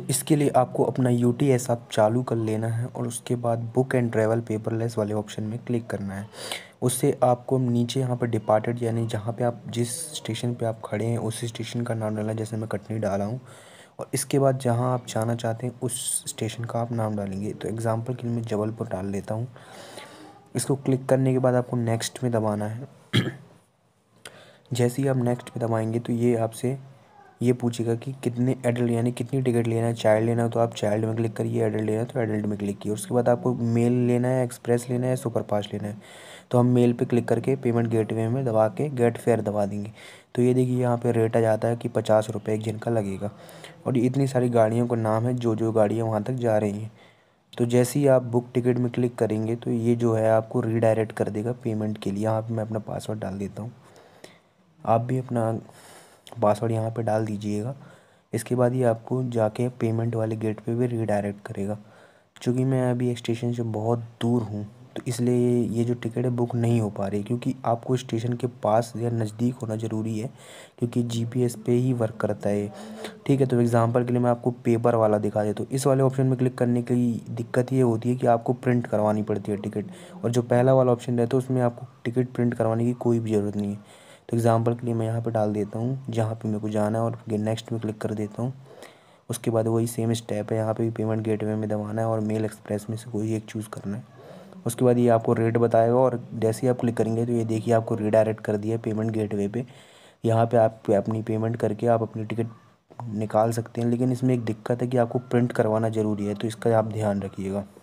तो इसके लिए आपको अपना यू टी एस आप चालू कर लेना है और उसके बाद बुक एंड ट्रैवल पेपरलेस वाले ऑप्शन में क्लिक करना है उससे आपको नीचे यहाँ पर डिपार्टेड यानी जहाँ पे आप जिस स्टेशन पे आप खड़े हैं उस स्टेशन का नाम डाला जैसे मैं कटनी डाला हूँ और इसके बाद जहाँ आप जाना चाहते हैं उस स्टेशन का आप नाम डालेंगे तो एग्ज़ाम्पल के लिए मैं जबलपुर डाल लेता हूँ इसको क्लिक करने के बाद आपको नेक्स्ट में दबाना है जैसे ही आप नेक्स्ट में दबाएँगे तो ये आपसे ये पूछेगा कि कितने एडल्ट यानी कितनी टिकट लेना है चाइल्ड लेना है तो आप चाइल्ड में क्लिक करिए एडल्ट लेना है तो एडल्ट में क्लिक किए उसके बाद आपको मेल लेना है एक्सप्रेस लेना है सुपर फास्ट लेना है तो हम मेल पे क्लिक करके पेमेंट गेटवे में दबा के गेट फेयर दबा देंगे तो ये देखिए यहाँ पे रेट आ जाता है कि पचास रुपये एक जिनका का लगेगा और इतनी सारी गाड़ियों का नाम है जो जो गाड़ियाँ वहाँ तक जा रही हैं तो जैसे ही आप बुक टिकट में क्लिक करेंगे तो ये जो है आपको रीडायरेक्ट कर देगा पेमेंट के लिए यहाँ पर मैं अपना पासवर्ड डाल देता हूँ आप भी अपना पासवर्ड यहाँ पे डाल दीजिएगा इसके बाद ये आपको जाके पेमेंट वाले गेट पे भी रीडायरेक्ट करेगा चूँकि मैं अभी स्टेशन से बहुत दूर हूँ तो इसलिए ये जो टिकट है बुक नहीं हो पा रही क्योंकि आपको स्टेशन के पास या नज़दीक होना ज़रूरी है क्योंकि जीपीएस पे ही वर्क करता है ठीक है तो एग्ज़ाम्पल के लिए मैं आपको पेपर वाला दिखा देता तो हूँ इस वाले ऑप्शन में क्लिक करने की दिक्कत ये होती है कि आपको प्रिंट करवानी पड़ती है टिकट और जो पहला वाला ऑप्शन रहता है उसमें आपको टिकट प्रिंट करवाने की कोई भी ज़रूरत नहीं है तो एग्ज़ाम्पल के लिए मैं यहाँ पे डाल देता हूँ जहाँ पे मेरे को जाना है और नेक्स्ट में क्लिक कर देता हूँ उसके बाद वही सेम स्टेप है यहाँ पे भी पेमेंट गेटवे में दबाना है और मेल एक्सप्रेस में से कोई एक चूज़ करना है उसके बाद ये आपको रेट बताएगा और जैसे ही आप क्लिक करेंगे तो ये देखिए आपको रिडायरेक्ट कर दिया पेमेंट गेटवे पे यहाँ पे आप अपनी पेमेंट करके आप अपनी टिकट निकाल सकते हैं लेकिन इसमें एक दिक्कत है कि आपको प्रिंट करवाना ज़रूरी है तो इसका आप ध्यान रखिएगा